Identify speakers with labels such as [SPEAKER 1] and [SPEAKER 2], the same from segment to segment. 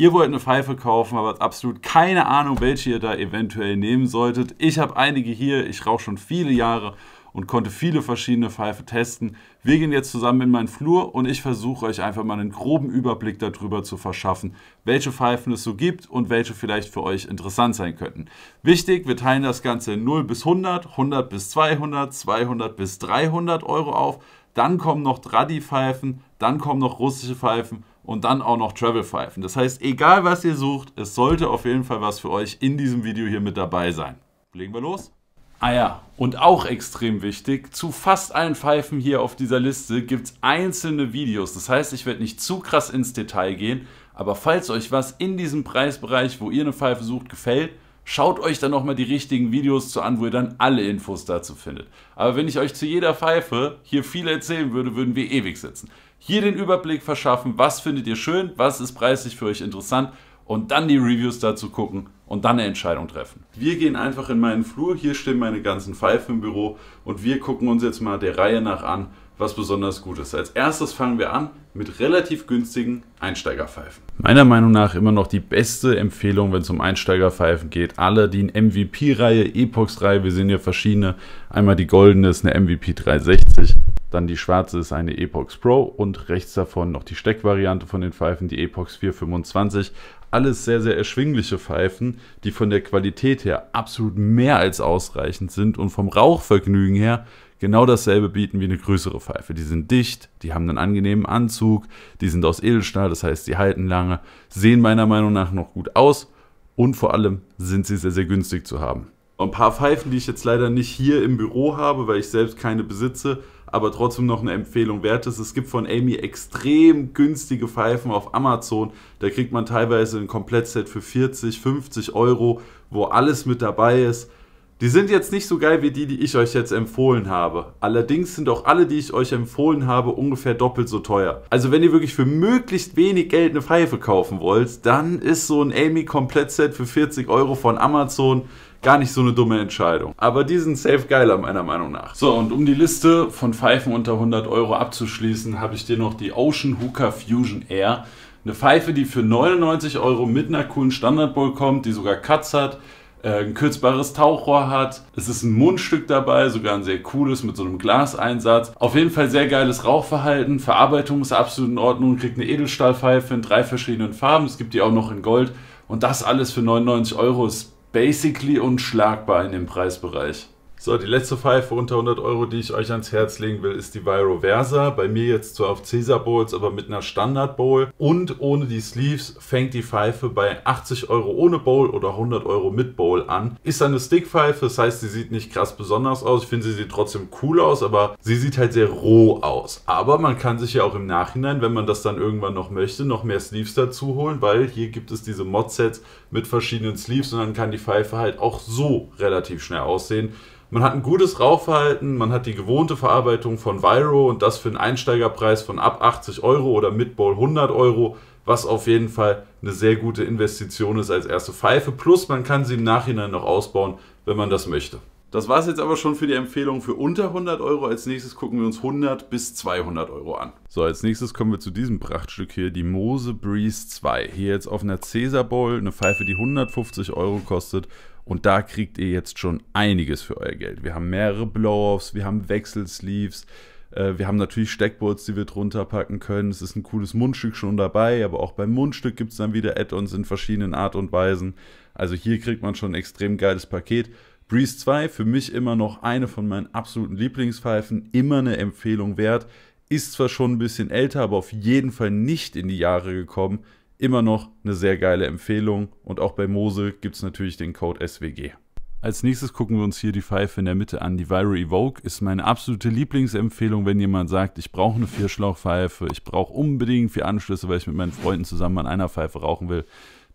[SPEAKER 1] Ihr wollt eine Pfeife kaufen, aber habt absolut keine Ahnung, welche ihr da eventuell nehmen solltet. Ich habe einige hier, ich rauche schon viele Jahre und konnte viele verschiedene Pfeife testen. Wir gehen jetzt zusammen in meinen Flur und ich versuche euch einfach mal einen groben Überblick darüber zu verschaffen, welche Pfeifen es so gibt und welche vielleicht für euch interessant sein könnten. Wichtig, wir teilen das Ganze in 0 bis 100, 100 bis 200, 200 bis 300 Euro auf. Dann kommen noch Dradi-Pfeifen, dann kommen noch russische Pfeifen und dann auch noch Travel-Pfeifen. Das heißt, egal was ihr sucht, es sollte auf jeden Fall was für euch in diesem Video hier mit dabei sein. Legen wir los? Ah ja, und auch extrem wichtig, zu fast allen Pfeifen hier auf dieser Liste gibt es einzelne Videos. Das heißt, ich werde nicht zu krass ins Detail gehen, aber falls euch was in diesem Preisbereich, wo ihr eine Pfeife sucht, gefällt, schaut euch dann nochmal die richtigen Videos zu an, wo ihr dann alle Infos dazu findet. Aber wenn ich euch zu jeder Pfeife hier viel erzählen würde, würden wir ewig sitzen hier den Überblick verschaffen, was findet ihr schön, was ist preislich für euch interessant und dann die Reviews dazu gucken und dann eine Entscheidung treffen. Wir gehen einfach in meinen Flur, hier stehen meine ganzen Pfeifen im Büro und wir gucken uns jetzt mal der Reihe nach an, was besonders gut ist. Als erstes fangen wir an mit relativ günstigen Einsteigerpfeifen. Meiner Meinung nach immer noch die beste Empfehlung, wenn es um Einsteigerpfeifen geht. Alle, die in MVP-Reihe, epochs reihe wir sehen hier verschiedene. Einmal die goldene ist eine MVP 360 dann die schwarze ist eine Epox Pro und rechts davon noch die Steckvariante von den Pfeifen, die Epox 425. Alles sehr, sehr erschwingliche Pfeifen, die von der Qualität her absolut mehr als ausreichend sind und vom Rauchvergnügen her genau dasselbe bieten wie eine größere Pfeife. Die sind dicht, die haben einen angenehmen Anzug, die sind aus Edelstahl, das heißt, die halten lange, sehen meiner Meinung nach noch gut aus und vor allem sind sie sehr, sehr günstig zu haben. Ein paar Pfeifen, die ich jetzt leider nicht hier im Büro habe, weil ich selbst keine besitze, aber trotzdem noch eine Empfehlung wert ist. Es gibt von Amy extrem günstige Pfeifen auf Amazon. Da kriegt man teilweise ein Komplettset für 40, 50 Euro, wo alles mit dabei ist. Die sind jetzt nicht so geil wie die, die ich euch jetzt empfohlen habe. Allerdings sind auch alle, die ich euch empfohlen habe, ungefähr doppelt so teuer. Also wenn ihr wirklich für möglichst wenig Geld eine Pfeife kaufen wollt, dann ist so ein Amy Komplettset für 40 Euro von Amazon gar nicht so eine dumme Entscheidung. Aber die sind safe geiler, meiner Meinung nach. So, und um die Liste von Pfeifen unter 100 Euro abzuschließen, habe ich dir noch die Ocean Hooker Fusion Air. Eine Pfeife, die für 99 Euro mit einer coolen Standardbowl kommt, die sogar Cuts hat, äh, ein kürzbares Tauchrohr hat. Es ist ein Mundstück dabei, sogar ein sehr cooles mit so einem Glaseinsatz. Auf jeden Fall sehr geiles Rauchverhalten. Verarbeitung ist absolut in Ordnung. Kriegt eine Edelstahlpfeife in drei verschiedenen Farben. Es gibt die auch noch in Gold. Und das alles für 99 Euro ist basically unschlagbar in dem Preisbereich. So, die letzte Pfeife unter 100 Euro, die ich euch ans Herz legen will, ist die Viro Versa. Bei mir jetzt zwar auf Caesar Bowls, aber mit einer Standard Bowl. Und ohne die Sleeves fängt die Pfeife bei 80 Euro ohne Bowl oder 100 Euro mit Bowl an. Ist eine Stickpfeife, das heißt, sie sieht nicht krass besonders aus. Ich finde, sie sieht trotzdem cool aus, aber sie sieht halt sehr roh aus. Aber man kann sich ja auch im Nachhinein, wenn man das dann irgendwann noch möchte, noch mehr Sleeves dazu holen, weil hier gibt es diese Mod-Sets mit verschiedenen Sleeves und dann kann die Pfeife halt auch so relativ schnell aussehen. Man hat ein gutes Rauchverhalten, man hat die gewohnte Verarbeitung von Viro und das für einen Einsteigerpreis von ab 80 Euro oder mit Bowl 100 Euro, was auf jeden Fall eine sehr gute Investition ist als erste Pfeife. Plus man kann sie im Nachhinein noch ausbauen, wenn man das möchte. Das war es jetzt aber schon für die Empfehlung für unter 100 Euro. Als nächstes gucken wir uns 100 bis 200 Euro an. So, als nächstes kommen wir zu diesem Prachtstück hier, die Mose Breeze 2. Hier jetzt auf einer Caesar Bowl, eine Pfeife, die 150 Euro kostet und da kriegt ihr jetzt schon einiges für euer Geld. Wir haben mehrere Blow-Offs, wir haben Wechselsleeves, äh, wir haben natürlich Steckboards, die wir drunter packen können. Es ist ein cooles Mundstück schon dabei, aber auch beim Mundstück gibt es dann wieder Add-ons in verschiedenen Art und Weisen. Also hier kriegt man schon ein extrem geiles Paket. Breeze 2, für mich immer noch eine von meinen absoluten Lieblingspfeifen, immer eine Empfehlung wert. Ist zwar schon ein bisschen älter, aber auf jeden Fall nicht in die Jahre gekommen immer noch eine sehr geile Empfehlung. Und auch bei Mose gibt es natürlich den Code SWG. Als nächstes gucken wir uns hier die Pfeife in der Mitte an. Die Viral Evoke ist meine absolute Lieblingsempfehlung, wenn jemand sagt, ich brauche eine Vierschlauchpfeife, ich brauche unbedingt vier Anschlüsse, weil ich mit meinen Freunden zusammen an einer Pfeife rauchen will,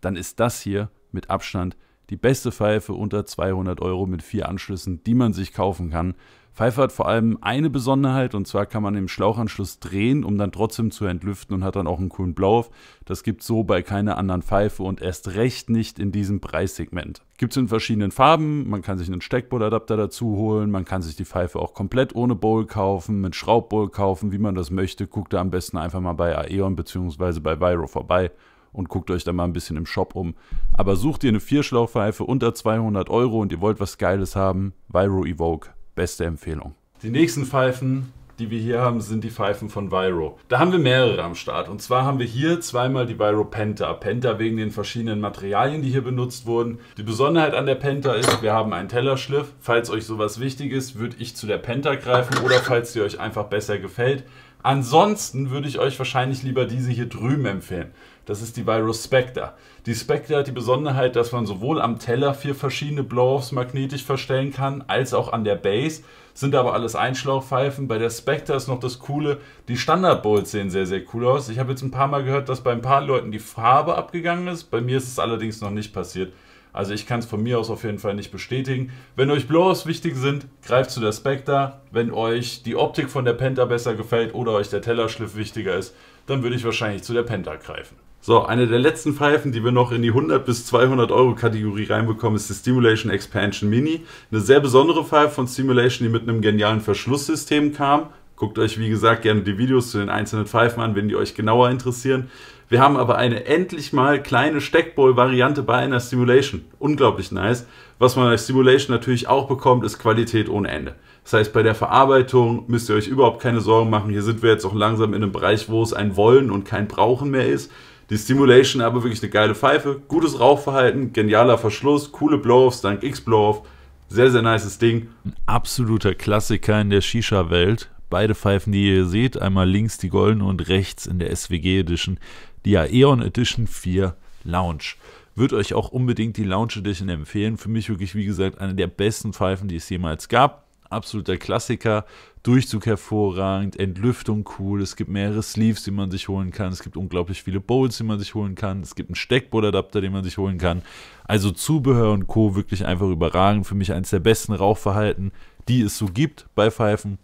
[SPEAKER 1] dann ist das hier mit Abstand die beste Pfeife unter 200 Euro mit vier Anschlüssen, die man sich kaufen kann. Pfeife hat vor allem eine Besonderheit und zwar kann man den Schlauchanschluss drehen, um dann trotzdem zu entlüften und hat dann auch einen coolen Blauf. Das gibt so bei keiner anderen Pfeife und erst recht nicht in diesem Preissegment. Gibt es in verschiedenen Farben, man kann sich einen Steckbowl-Adapter dazu holen, man kann sich die Pfeife auch komplett ohne Bowl kaufen, mit Schraubbowl kaufen, wie man das möchte. Guckt da am besten einfach mal bei Aeon bzw. bei Viro vorbei und guckt euch da mal ein bisschen im Shop um. Aber sucht ihr eine Vierschlauchpfeife unter 200 Euro und ihr wollt was Geiles haben, Viro Evoke Beste Empfehlung. Die nächsten Pfeifen, die wir hier haben, sind die Pfeifen von Viro. Da haben wir mehrere am Start. Und zwar haben wir hier zweimal die Viro Penta. Penta wegen den verschiedenen Materialien, die hier benutzt wurden. Die Besonderheit an der Penta ist, wir haben einen Tellerschliff. Falls euch sowas wichtig ist, würde ich zu der Penta greifen oder falls sie euch einfach besser gefällt, Ansonsten würde ich euch wahrscheinlich lieber diese hier drüben empfehlen. Das ist die Virus Spectre. Die Spectre hat die Besonderheit, dass man sowohl am Teller vier verschiedene Blow-Offs magnetisch verstellen kann, als auch an der Base. Sind aber alles Einschlauchpfeifen. Bei der Spectre ist noch das Coole, die standard Bowls sehen sehr, sehr cool aus. Ich habe jetzt ein paar Mal gehört, dass bei ein paar Leuten die Farbe abgegangen ist. Bei mir ist es allerdings noch nicht passiert. Also ich kann es von mir aus auf jeden Fall nicht bestätigen. Wenn euch Blows wichtig sind, greift zu der Spectre. Wenn euch die Optik von der Penta besser gefällt oder euch der Tellerschliff wichtiger ist, dann würde ich wahrscheinlich zu der Penta greifen. So, eine der letzten Pfeifen, die wir noch in die 100 bis 200 Euro Kategorie reinbekommen, ist die Stimulation Expansion Mini. Eine sehr besondere Pfeife von Stimulation, die mit einem genialen Verschlusssystem kam. Guckt euch, wie gesagt, gerne die Videos zu den einzelnen Pfeifen an, wenn die euch genauer interessieren. Wir haben aber eine endlich mal kleine Steckball-Variante bei einer Simulation. Unglaublich nice. Was man als Simulation natürlich auch bekommt, ist Qualität ohne Ende. Das heißt, bei der Verarbeitung müsst ihr euch überhaupt keine Sorgen machen. Hier sind wir jetzt auch langsam in einem Bereich, wo es ein Wollen und kein Brauchen mehr ist. Die Stimulation aber wirklich eine geile Pfeife, gutes Rauchverhalten, genialer Verschluss, coole Blow-Offs, dank X-Blow-Off. Sehr, sehr nices Ding. Ein absoluter Klassiker in der Shisha-Welt. Beide Pfeifen, die ihr hier seht, einmal links die goldene und rechts in der SWG Edition, die Aeon Edition 4 Lounge. Würde euch auch unbedingt die Lounge Edition empfehlen. Für mich wirklich, wie gesagt, eine der besten Pfeifen, die es jemals gab. Absoluter Klassiker. Durchzug hervorragend, Entlüftung cool, es gibt mehrere Sleeves, die man sich holen kann, es gibt unglaublich viele Bowls, die man sich holen kann, es gibt einen Steckbordadapter, den man sich holen kann. Also Zubehör und Co. wirklich einfach überragend, für mich eines der besten Rauchverhalten, die es so gibt bei Pfeifen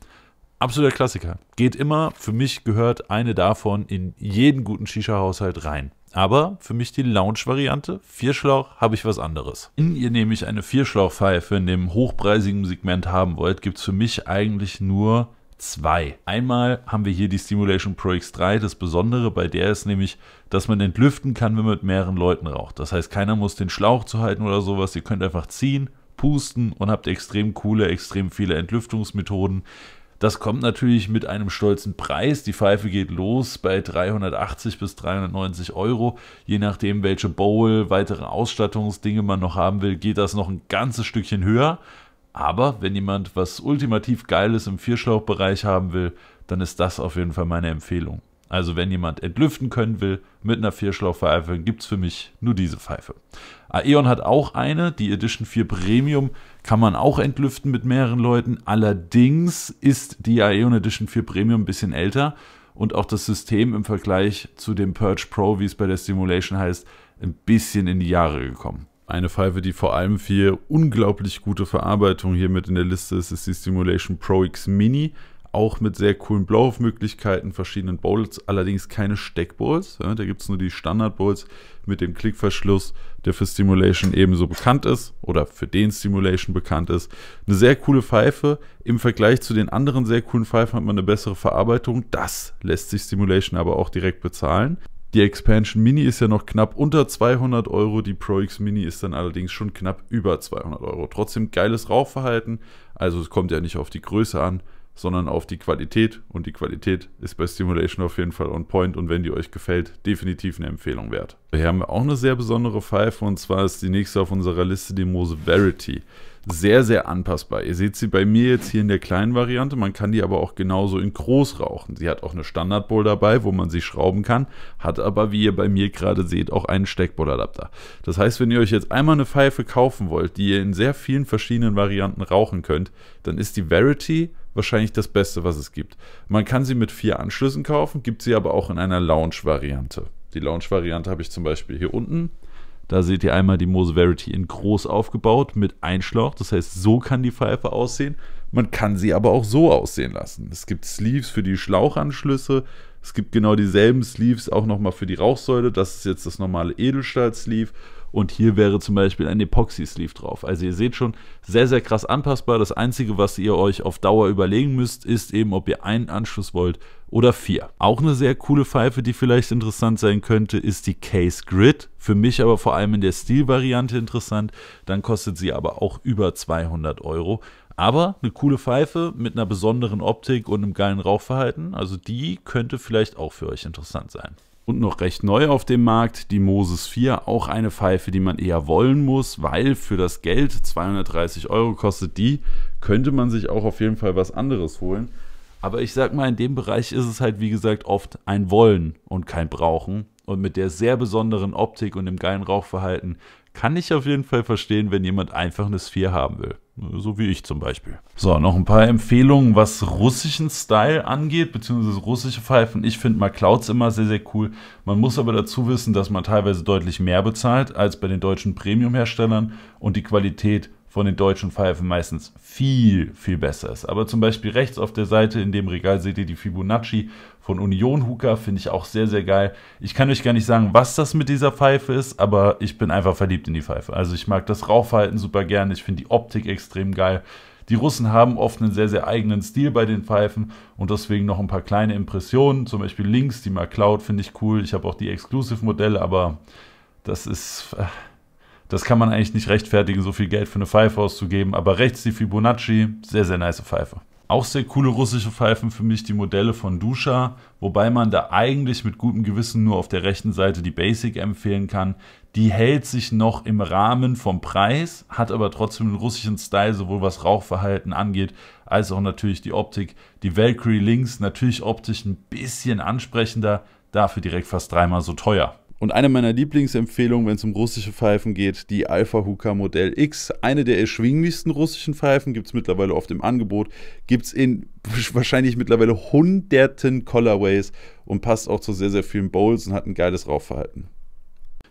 [SPEAKER 1] absoluter Klassiker. Geht immer, für mich gehört eine davon in jeden guten Shisha-Haushalt rein. Aber für mich die Lounge-Variante, Vierschlauch, habe ich was anderes. Wenn ihr nämlich eine Vierschlauchpfeife in dem hochpreisigen Segment haben wollt, gibt es für mich eigentlich nur zwei. Einmal haben wir hier die Stimulation Pro X3. Das Besondere bei der ist nämlich, dass man entlüften kann, wenn man mit mehreren Leuten raucht. Das heißt, keiner muss den Schlauch zu halten oder sowas. Ihr könnt einfach ziehen, pusten und habt extrem coole, extrem viele Entlüftungsmethoden. Das kommt natürlich mit einem stolzen Preis. Die Pfeife geht los bei 380 bis 390 Euro. Je nachdem, welche Bowl, weitere Ausstattungsdinge man noch haben will, geht das noch ein ganzes Stückchen höher. Aber wenn jemand was ultimativ Geiles im Vierschlauchbereich haben will, dann ist das auf jeden Fall meine Empfehlung. Also wenn jemand entlüften können will mit einer Vierschlauchpfeife, gibt es für mich nur diese Pfeife. Aeon hat auch eine, die Edition 4 Premium kann man auch entlüften mit mehreren Leuten. Allerdings ist die Aeon Edition 4 Premium ein bisschen älter und auch das System im Vergleich zu dem Purge Pro, wie es bei der Stimulation heißt, ein bisschen in die Jahre gekommen. Eine Pfeife, die vor allem für unglaublich gute Verarbeitung hier mit in der Liste ist, ist die Stimulation Pro X Mini auch mit sehr coolen Blow-Möglichkeiten, off verschiedenen Bowls, allerdings keine Steckbowls. Ja, da gibt es nur die Standard-Bowls mit dem Klickverschluss, der für Stimulation ebenso bekannt ist oder für den Stimulation bekannt ist. Eine sehr coole Pfeife. Im Vergleich zu den anderen sehr coolen Pfeifen hat man eine bessere Verarbeitung. Das lässt sich Stimulation aber auch direkt bezahlen. Die Expansion Mini ist ja noch knapp unter 200 Euro, die Pro X Mini ist dann allerdings schon knapp über 200 Euro. Trotzdem geiles Rauchverhalten, also es kommt ja nicht auf die Größe an, sondern auf die Qualität. Und die Qualität ist bei Stimulation auf jeden Fall on point und wenn die euch gefällt, definitiv eine Empfehlung wert. Hier haben wir auch eine sehr besondere Pfeife und zwar ist die nächste auf unserer Liste die Mose Verity. Sehr, sehr anpassbar. Ihr seht sie bei mir jetzt hier in der kleinen Variante, man kann die aber auch genauso in groß rauchen. Sie hat auch eine Standardbowl dabei, wo man sie schrauben kann, hat aber, wie ihr bei mir gerade seht, auch einen Steckbowladapter. Das heißt, wenn ihr euch jetzt einmal eine Pfeife kaufen wollt, die ihr in sehr vielen verschiedenen Varianten rauchen könnt, dann ist die Verity wahrscheinlich das Beste, was es gibt. Man kann sie mit vier Anschlüssen kaufen, gibt sie aber auch in einer Lounge-Variante. Die Lounge-Variante habe ich zum Beispiel hier unten. Da seht ihr einmal die Mose Verity in groß aufgebaut mit Einschlauch. Das heißt, so kann die Pfeife aussehen. Man kann sie aber auch so aussehen lassen. Es gibt Sleeves für die Schlauchanschlüsse. Es gibt genau dieselben Sleeves auch nochmal für die Rauchsäule. Das ist jetzt das normale Edelstahl-Sleeve. Und hier wäre zum Beispiel ein Epoxy-Sleeve drauf. Also ihr seht schon, sehr, sehr krass anpassbar. Das Einzige, was ihr euch auf Dauer überlegen müsst, ist eben, ob ihr einen Anschluss wollt oder vier. Auch eine sehr coole Pfeife, die vielleicht interessant sein könnte, ist die Case Grid. Für mich aber vor allem in der Stilvariante interessant. Dann kostet sie aber auch über 200 Euro. Aber eine coole Pfeife mit einer besonderen Optik und einem geilen Rauchverhalten. Also die könnte vielleicht auch für euch interessant sein und noch recht neu auf dem Markt, die Moses 4, auch eine Pfeife, die man eher wollen muss, weil für das Geld 230 Euro kostet die, könnte man sich auch auf jeden Fall was anderes holen. Aber ich sag mal, in dem Bereich ist es halt, wie gesagt, oft ein Wollen und kein Brauchen. Und mit der sehr besonderen Optik und dem geilen Rauchverhalten kann ich auf jeden Fall verstehen, wenn jemand einfach eine Sphere haben will. So wie ich zum Beispiel. So, noch ein paar Empfehlungen, was russischen Style angeht, beziehungsweise russische Pfeifen. Ich finde mal Clouds immer sehr, sehr cool. Man muss aber dazu wissen, dass man teilweise deutlich mehr bezahlt als bei den deutschen Premium-Herstellern und die Qualität von den deutschen Pfeifen meistens viel, viel besser ist. Aber zum Beispiel rechts auf der Seite in dem Regal seht ihr die Fibonacci von Union Hooker, finde ich auch sehr, sehr geil. Ich kann euch gar nicht sagen, was das mit dieser Pfeife ist, aber ich bin einfach verliebt in die Pfeife. Also ich mag das Rauchverhalten super gern, ich finde die Optik extrem geil. Die Russen haben oft einen sehr, sehr eigenen Stil bei den Pfeifen und deswegen noch ein paar kleine Impressionen. Zum Beispiel links, die McLeod finde ich cool. Ich habe auch die Exclusive-Modelle, aber das ist äh, das kann man eigentlich nicht rechtfertigen, so viel Geld für eine Pfeife auszugeben. Aber rechts die Fibonacci, sehr, sehr nice Pfeife. Auch sehr coole russische Pfeifen für mich die Modelle von Dusha, wobei man da eigentlich mit gutem Gewissen nur auf der rechten Seite die Basic empfehlen kann. Die hält sich noch im Rahmen vom Preis, hat aber trotzdem einen russischen Style, sowohl was Rauchverhalten angeht, als auch natürlich die Optik. Die Valkyrie links natürlich optisch ein bisschen ansprechender, dafür direkt fast dreimal so teuer. Und eine meiner Lieblingsempfehlungen, wenn es um russische Pfeifen geht, die Alpha Hooker Modell X. Eine der erschwinglichsten russischen Pfeifen, gibt es mittlerweile oft im Angebot, gibt es in wahrscheinlich mittlerweile hunderten Colorways und passt auch zu sehr, sehr vielen Bowls und hat ein geiles Rauchverhalten.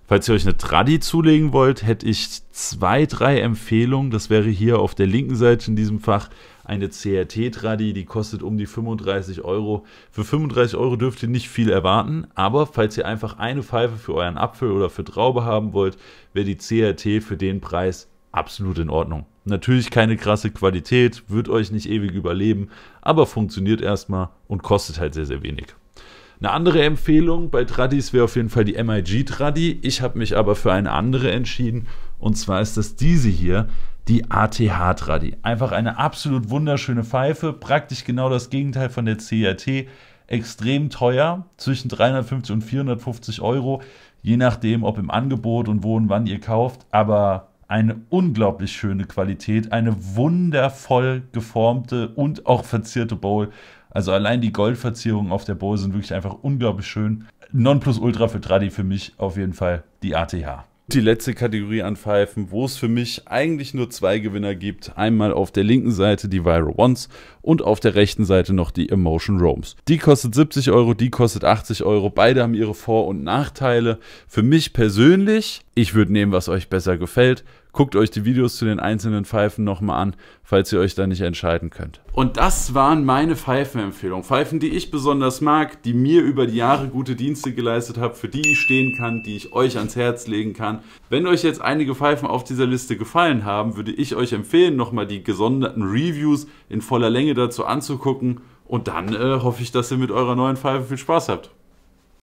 [SPEAKER 1] Falls ihr euch eine Tradi zulegen wollt, hätte ich zwei, drei Empfehlungen. Das wäre hier auf der linken Seite in diesem Fach eine CRT-Tradi, die kostet um die 35 Euro. Für 35 Euro dürft ihr nicht viel erwarten, aber falls ihr einfach eine Pfeife für euren Apfel oder für Traube haben wollt, wäre die CRT für den Preis absolut in Ordnung. Natürlich keine krasse Qualität, wird euch nicht ewig überleben, aber funktioniert erstmal und kostet halt sehr, sehr wenig. Eine andere Empfehlung bei Tradis wäre auf jeden Fall die MIG Tradi. Ich habe mich aber für eine andere entschieden und zwar ist das diese hier die ATH Tradi. Einfach eine absolut wunderschöne Pfeife, praktisch genau das Gegenteil von der CRT. Extrem teuer, zwischen 350 und 450 Euro, je nachdem, ob im Angebot und wo und wann ihr kauft. Aber eine unglaublich schöne Qualität, eine wundervoll geformte und auch verzierte Bowl. Also allein die Goldverzierungen auf der Bowl sind wirklich einfach unglaublich schön. Nonplusultra für Tradi für mich auf jeden Fall die ATH die letzte Kategorie anpfeifen, wo es für mich eigentlich nur zwei Gewinner gibt. Einmal auf der linken Seite die Viral Ones und auf der rechten Seite noch die Emotion Roams. Die kostet 70 Euro, die kostet 80 Euro. Beide haben ihre Vor- und Nachteile. Für mich persönlich ich würde nehmen, was euch besser gefällt. Guckt euch die Videos zu den einzelnen Pfeifen nochmal an, falls ihr euch da nicht entscheiden könnt. Und das waren meine Pfeifenempfehlungen. Pfeifen, die ich besonders mag, die mir über die Jahre gute Dienste geleistet haben, für die ich stehen kann, die ich euch ans Herz legen kann. Wenn euch jetzt einige Pfeifen auf dieser Liste gefallen haben, würde ich euch empfehlen, nochmal die gesonderten Reviews in voller Länge dazu anzugucken. Und dann äh, hoffe ich, dass ihr mit eurer neuen Pfeife viel Spaß habt.